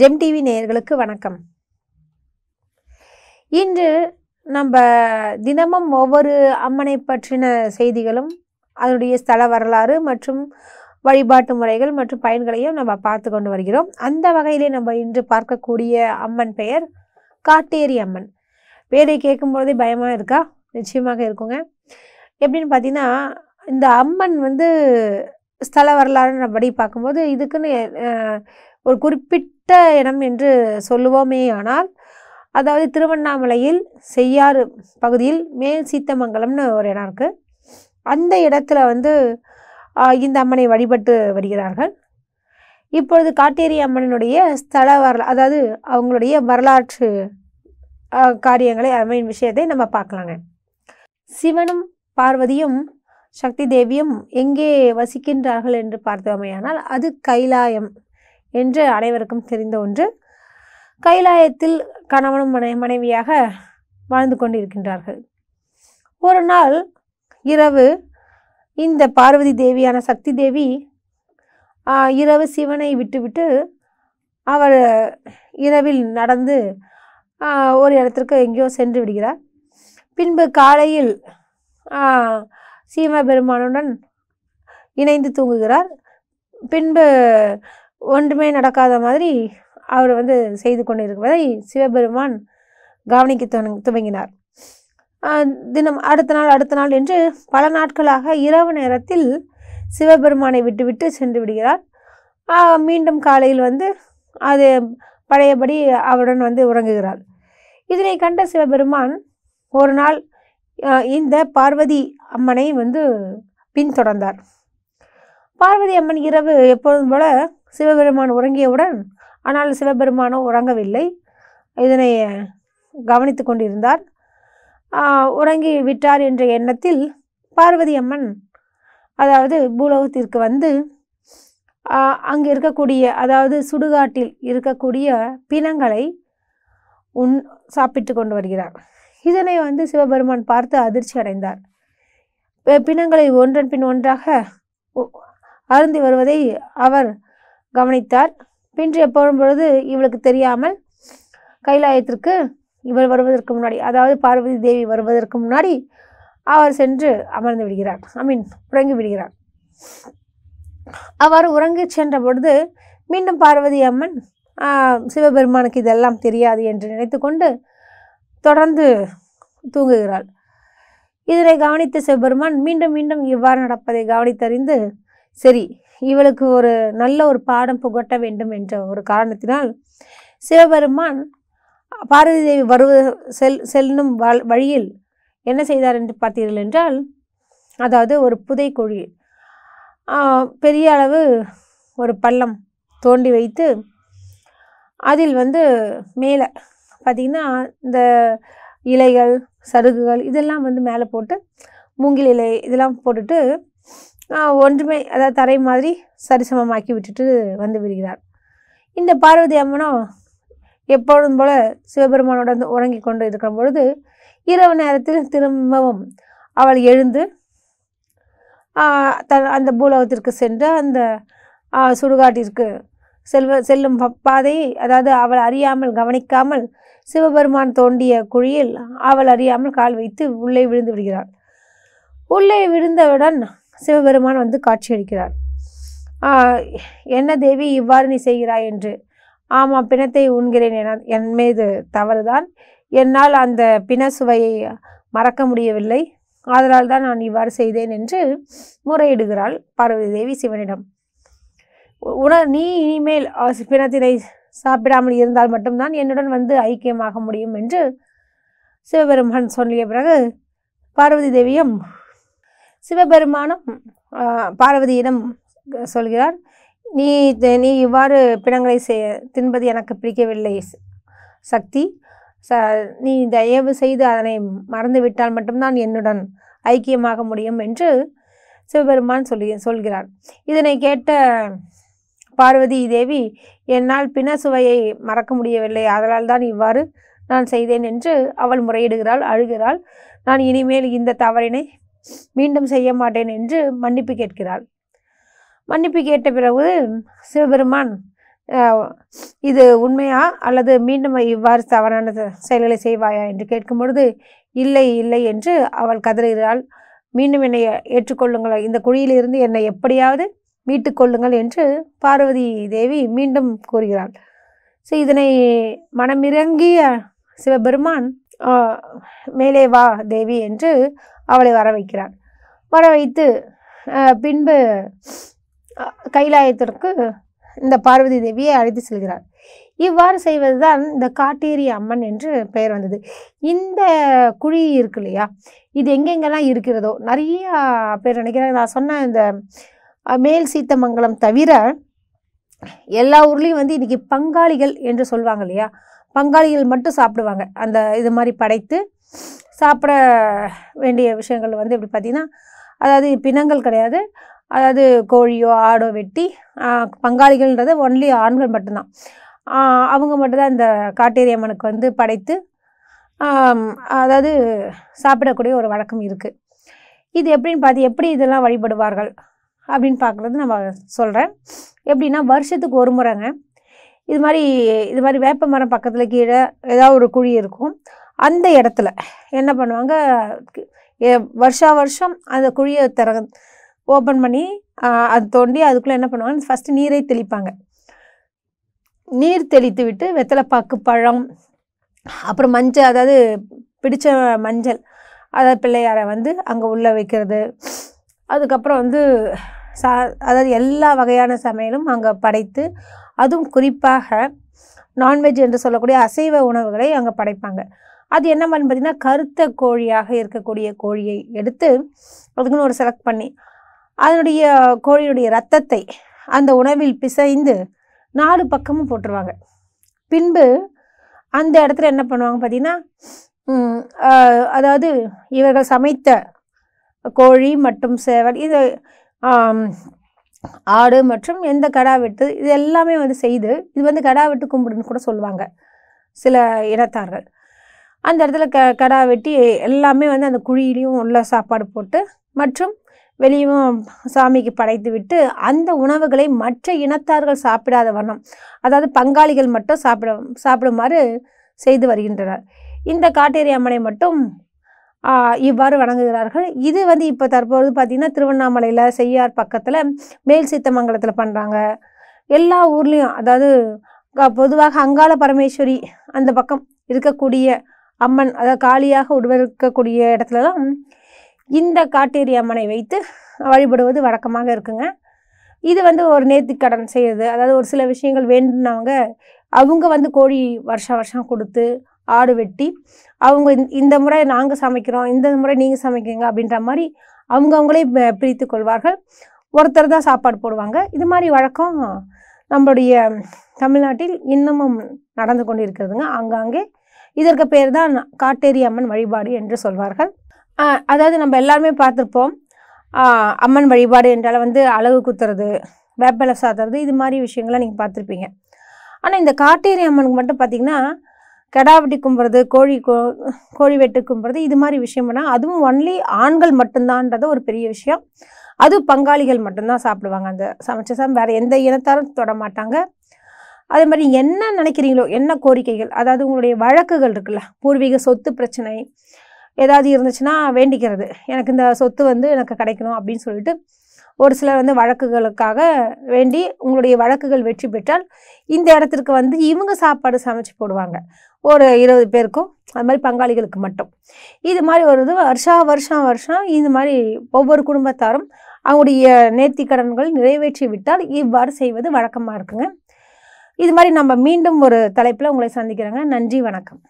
GeM TV நேயர்களுக்கு வணக்கம் இன்று நம்ம தினமும் ஒவ்வொரு அம்மனை பற்றின செய்திகளும் அதனுடைய ஸ்தல வரலாறு மற்றும் வழிபாட்டு முறைகள் மற்றும் பயன்களையும் நம்ம பார்த்து கொண்டு வருகிறோம் அந்த வகையிலே நம்ம இன்று பார்க்கக்கூடிய அம்மன் பெயர் காட்டேரி அம்மன் பேரை கேட்கும்பொழுதே பயமாக இருக்கா நிச்சயமாக இருக்குங்க எப்படின்னு பார்த்தீங்கன்னா இந்த அம்மன் வந்து ஸ்தல வரலாறுன்றபடி பார்க்கும்போது இதுக்குன்னு ஒரு குறிப்பிட்ட இடம் என்று சொல்லுவோமே ஆனால் அதாவது திருவண்ணாமலையில் செய்யாறு பகுதியில் மேல் சீத்தமங்கலம்னு ஒரு இடம் இருக்குது அந்த இடத்துல வந்து இந்த அம்மனை வழிபட்டு வருகிறார்கள் இப்பொழுது காட்டேரி அம்மனினுடைய ஸ்தல வரலா அதாவது அவங்களுடைய வரலாற்று காரியங்களை அம்மையின் விஷயத்தை நம்ம பார்க்கலாங்க சிவனும் பார்வதியும் சக்தி தேவியும் எங்கே வசிக்கின்றார்கள் என்று பார்த்தோமையானால் அது கைலாயம் என்று அனைவருக்கும் தெரிந்த ஒன்று கைலாயத்தில் கணவனும் மனை மனைவியாக வாழ்ந்து கொண்டிருக்கின்றார்கள் ஒரு நாள் இரவு இந்த பார்வதி தேவியான சக்தி தேவி இரவு சிவனை விட்டுவிட்டு அவர் இரவில் நடந்து ஒரு இடத்திற்கு எங்கேயோ சென்று விடுகிறார் பின்பு காலையில் சீமபெருமானுடன் இணைந்து தூங்குகிறார் பின்பு ஒன்றுமே நடக்காத மாதிரி அவர் வந்து செய்து கொண்டிருப்பதை சிவபெருமான் கவனிக்க துவங்கினார் தினம் அடுத்த நாள் அடுத்த நாள் என்று பல நாட்களாக இரவு நேரத்தில் சிவபெருமானை விட்டுவிட்டு சென்று விடுகிறார் மீண்டும் காலையில் வந்து அது பழையபடி அவருடன் வந்து உறங்குகிறார் இதனை கண்ட சிவபெருமான் ஒரு நாள் இந்த பார்வதி அம்மனை வந்து பின்தொடர்ந்தார் பார்வதி அம்மன் இரவு எப்பொழுதும் போல சிவபெருமான் உறங்கியவுடன் ஆனால் சிவபெருமானோ உறங்கவில்லை இதனை கவனித்து கொண்டிருந்தார் உறங்கி விட்டார் என்ற எண்ணத்தில் பார்வதி அம்மன் அதாவது பூலோகத்திற்கு வந்து அங்கே இருக்கக்கூடிய அதாவது சுடுகாட்டில் இருக்கக்கூடிய பிணங்களை உண் சாப்பிட்டு கொண்டு வருகிறார் இதனை வந்து சிவபெருமான் பார்த்து அதிர்ச்சி அடைந்தார் பிணங்களை ஒன்றன் பின் ஒன்றாக அருந்தி வருவதை அவர் கவனித்தார் பின்று எப்போது இவளுக்கு தெரியாமல் கைலாயத்திற்கு இவர் வருவதற்கு முன்னாடி அதாவது பார்வதி தேவி வருவதற்கு முன்னாடி அவர் சென்று அமர்ந்து விடுகிறார் ஐ மீன் உறங்கி விடுகிறார் அவர் உறங்கி சென்ற பொழுது மீண்டும் பார்வதி அம்மன் சிவபெருமானுக்கு இதெல்லாம் தெரியாது என்று நினைத்து கொண்டு தொடர்ந்து தூங்குகிறாள் இதனை கவனித்த சிவபெருமான் மீண்டும் மீண்டும் இவ்வாறு நடப்பதை கவனித்தறிந்து சரி இவளுக்கு ஒரு நல்ல ஒரு பாடம் புகட்ட வேண்டும் என்ற ஒரு காரணத்தினால் சிவபெருமான் பார்வதி தேவி வருவது செல் செல்லும் வழியில் என்ன செய்தார் என்று பார்த்தீர்கள் என்றால் அதாவது ஒரு புதைக்குழி பெரிய அளவு ஒரு பள்ளம் தோண்டி வைத்து அதில் வந்து மேலே பார்த்திங்கன்னா இந்த இலைகள் சருகுகள் இதெல்லாம் வந்து மேலே போட்டு மூங்கில் இலை இதெல்லாம் போட்டுட்டு ஒன்றுமே அதாவது தரை மாதிரி சரிசமமாக்கி விட்டுட்டு வந்து விடுகிறார் இந்த பார்வதி அம்மனும் எப்பொழுதும் போல சிவபெருமானோட உறங்கி கொண்டு இருக்கிற பொழுது இரவு நேரத்தில் திரும்பவும் அவள் எழுந்து தன் அந்த பூலோகத்திற்கு சென்று அந்த சுடுகாட்டிற்கு செல்வ செல்லும் பாதையை அதாவது அவள் அறியாமல் கவனிக்காமல் சிவபெருமான் தோண்டிய குழியில் அவள் அறியாமல் கால் வைத்து உள்ளே விழுந்து விடுகிறாள் உள்ளே விழுந்தவுடன் சிவபெருமான் வந்து காட்சியளிக்கிறார் என்ன தேவி இவ்வாறு நீ செய்கிறாய் என்று ஆமாம் பிணத்தை உண்கிறேன் என என் மீது தவறுதான் என்னால் அந்த பிண சுவையை மறக்க முடியவில்லை அதனால் தான் நான் இவ்வாறு செய்தேன் என்று முறையிடுகிறாள் பார்வதி தேவி சிவனிடம் உன நீ இனிமேல் பிணத்தினை சாப்பிடாமல் இருந்தால் மட்டும்தான் என்னுடன் வந்து ஐக்கியமாக முடியும் என்று சிவபெருமான் சொல்லிய பிறகு பார்வதி தேவியும் சிவபெருமானும் பார்வதியிடம் சொல்கிறார் நீ நீ இவ்வாறு பிணங்களை செய் தின்பது எனக்கு பிடிக்கவில்லை சக்தி ச நீ தயவு செய்து அதனை மறந்துவிட்டால் மட்டும்தான் என்னுடன் ஐக்கியமாக முடியும் என்று சிவபெருமான் சொல்லி சொல்கிறார் இதனை கேட்ட பார்வதி தேவி என்னால் பிண சுவையை மறக்க முடியவில்லை அதனால் தான் இவ்வாறு நான் செய்தேன் என்று அவள் முறையிடுகிறாள் அழுகிறாள் நான் இனிமேல் இந்த தவறினை மீண்டும் செய்ய மாட்டேன் என்று மன்னிப்பு கேட்கிறாள் மன்னிப்பு கேட்ட பிறகு சிவபெருமான் இது உண்மையா அல்லது மீண்டும் இவ்வாறு தவறான செயல்களை செய்வாயா என்று கேட்கும் பொழுது இல்லை இல்லை என்று அவள் கதறுகிறாள் மீண்டும் என்னை ஏற்றுக்கொள்ளுங்கள் இந்த குழியிலிருந்து என்னை எப்படியாவது மீட்டு கொள்ளுங்கள் என்று பார்வதி தேவி மீண்டும் கூறுகிறாள் ஸோ இதனை மனமிறங்கிய சிவபெருமான் மேலே வா தேவி என்று அவளை வர வைக்கிறார் வர வைத்து பின்பு கைலாயத்திற்கு இந்த பார்வதி தேவியை அழைத்து செல்கிறார் இவ்வாறு செய்வது தான் இந்த காட்டேரி அம்மன் என்று பெயர் வந்தது இந்த குழி இருக்கு இல்லையா இது எங்கெங்கெல்லாம் இருக்கிறதோ நிறையா பேர் நினைக்கிறேன் நான் சொன்ன இந்த மேல் சீத்தமங்கலம் தவிர எல்லா ஊர்லேயும் வந்து இன்றைக்கி பங்காளிகள் என்று சொல்லுவாங்க இல்லையா பங்காளிகள் மட்டும் சாப்பிடுவாங்க அந்த இது மாதிரி படைத்து சாப்பிட வேண்டிய விஷயங்கள் வந்து எப்படி பார்த்திங்கன்னா அதாவது பிணங்கள் கிடையாது அதாவது கோழியோ ஆடோ வெட்டி பங்காளிகள்ன்றது ஒன்லி ஆண்கள் மட்டும்தான் அவங்க மட்டும்தான் இந்த காட்டேரி அம்மனுக்கு வந்து படைத்து அதாவது சாப்பிடக்கூடிய ஒரு வழக்கம் இருக்குது இது எப்படின்னு பார்த்து எப்படி இதெல்லாம் வழிபடுவார்கள் அப்படின்னு பார்க்குறது நம்ம சொல்கிறேன் எப்படின்னா வருஷத்துக்கு ஒரு முறைங்க இது மாதிரி இது மாதிரி வேப்ப மரம் பக்கத்தில் கீழே ஏதாவது ஒரு குழி இருக்கும் அந்த இடத்துல என்ன பண்ணுவாங்க வருஷா வருஷம் அந்த குழியை திற ஓப்பன் பண்ணி அது தோண்டி அதுக்குள்ளே என்ன பண்ணுவாங்க ஃபஸ்ட்டு நீரை தெளிப்பாங்க நீர் தெளித்து விட்டு வெத்தலைப்பாக்கு பழம் அப்புறம் மஞ்சள் அதாவது பிடித்த மஞ்சள் அதாவது பிள்ளையாரை வந்து அங்கே உள்ளே வைக்கிறது அதுக்கப்புறம் வந்து சா அதாவது எல்லா வகையான சமையலும் அங்கே படைத்து அதுவும் குறிப்பாக நான்வெஜ் என்று சொல்லக்கூடிய அசைவ உணவுகளை அங்கே படைப்பாங்க அது என்ன பண்ணுன்னு பார்த்திங்கன்னா கருத்த கோழியாக இருக்கக்கூடிய கோழியை எடுத்து அதுக்குன்னு ஒரு செலக்ட் பண்ணி அதனுடைய கோழியுடைய ரத்தத்தை அந்த உணவில் பிசைந்து நாலு பக்கமும் போட்டுருவாங்க பின்பு அந்த இடத்துல என்ன பண்ணுவாங்க பார்த்தீங்கன்னா அதாவது இவர்கள் சமைத்த கோழி மற்றும் சேவல் இது ஆடு மற்றும் எந்த கடா வெட்டு இது எல்லாமே வந்து செய்து இது வந்து கடா வெட்டு கும்பிடுன்னு கூட சொல்லுவாங்க சில இனத்தார்கள் அந்த இடத்துல க கடா வெட்டி எல்லாமே வந்து அந்த குழியிலையும் உள்ள சாப்பாடு போட்டு மற்றும் வெளியும் சாமிக்கு படைத்து விட்டு அந்த உணவுகளை மற்ற இனத்தார்கள் சாப்பிடாத வண்ணம் அதாவது பங்காளிகள் மட்டும் சாப்பிட சாப்பிடுமாறு செய்து வருகின்றனர் இந்த காட்டேரி அம்மனை மட்டும் இவ்வாறு வணங்குகிறார்கள் இது வந்து இப்போ தற்போது பார்த்திங்கன்னா திருவண்ணாமலையில் செய்யார் பக்கத்தில் மேல் சித்தமங்கலத்தில் பண்ணுறாங்க எல்லா ஊர்லேயும் அதாவது பொதுவாக அங்காள பரமேஸ்வரி அந்த பக்கம் இருக்கக்கூடிய அம்மன் அதாவது காலியாக இடத்துல இடத்துலலாம் இந்த காட்டேரி அம்மனை வைத்து வழிபடுவது வழக்கமாக இருக்குங்க இது வந்து ஒரு நேர்த்திக்கடன் செய்யுது அதாவது ஒரு சில விஷயங்கள் வேண்டுனவங்க அவங்க வந்து கோழி வருஷ வருஷம் கொடுத்து ஆடு வெட்டி அவங்க இந்த முறை நாங்கள் சமைக்கிறோம் இந்த முறை நீங்கள் சமைக்கிறீங்க அப்படின்ற மாதிரி அவங்கவுங்களே பிரித்து கொள்வார்கள் ஒருத்தர் தான் சாப்பாடு போடுவாங்க இது மாதிரி வழக்கம் நம்மளுடைய தமிழ்நாட்டில் இன்னமும் நடந்து கொண்டு இருக்கிறதுங்க அங்கங்கே இதற்கு பேர் தான் காட்டேரி அம்மன் வழிபாடு என்று சொல்வார்கள் அதாவது நம்ம எல்லாருமே பார்த்துருப்போம் அம்மன் வழிபாடு என்றால் வந்து அழகு குத்துறது வேப்பில சாத்துறது இது மாதிரி விஷயங்கள்லாம் நீங்கள் பார்த்துருப்பீங்க ஆனால் இந்த காட்டேரி அம்மனுக்கு மட்டும் பார்த்திங்கன்னா கெடா கும்புறது கோழி கோ கோழி வெட்டு கும்புறது இது மாதிரி விஷயம்னா அதுவும் ஒன்லி ஆண்கள் மட்டும்தான்றத ஒரு பெரிய விஷயம் அதுவும் பங்காளிகள் மட்டும்தான் சாப்பிடுவாங்க அந்த சமைச்ச சாம் வேறு எந்த இனத்தாரும் தொட மாட்டாங்க அதே மாதிரி என்ன நினைக்கிறீங்களோ என்ன கோரிக்கைகள் அதாவது உங்களுடைய வழக்குகள் இருக்குல்ல பூர்வீக சொத்து பிரச்சனை ஏதாவது இருந்துச்சுன்னா வேண்டிக்கிறது எனக்கு இந்த சொத்து வந்து எனக்கு கிடைக்கணும் அப்படின்னு சொல்லிட்டு ஒரு சிலர் வந்து வழக்குகளுக்காக வேண்டி உங்களுடைய வழக்குகள் வெற்றி பெற்றால் இந்த இடத்திற்கு வந்து இவங்க சாப்பாடு சமைச்சு போடுவாங்க ஒரு இருபது பேருக்கும் அது மாதிரி பங்காளிகளுக்கு மட்டும் இது மாதிரி ஒரு இது வருஷா வருஷம் வருஷம் இது மாதிரி ஒவ்வொரு குடும்பத்தாரும் அவங்களுடைய நேர்த்தி கடன்கள் நிறைவேற்றி விட்டால் இவ்வாறு செய்வது வழக்கமாக இருக்குங்க இது மாதிரி நம்ம மீண்டும் ஒரு தலைப்பில் உங்களை சந்திக்கிறேங்க நன்றி வணக்கம்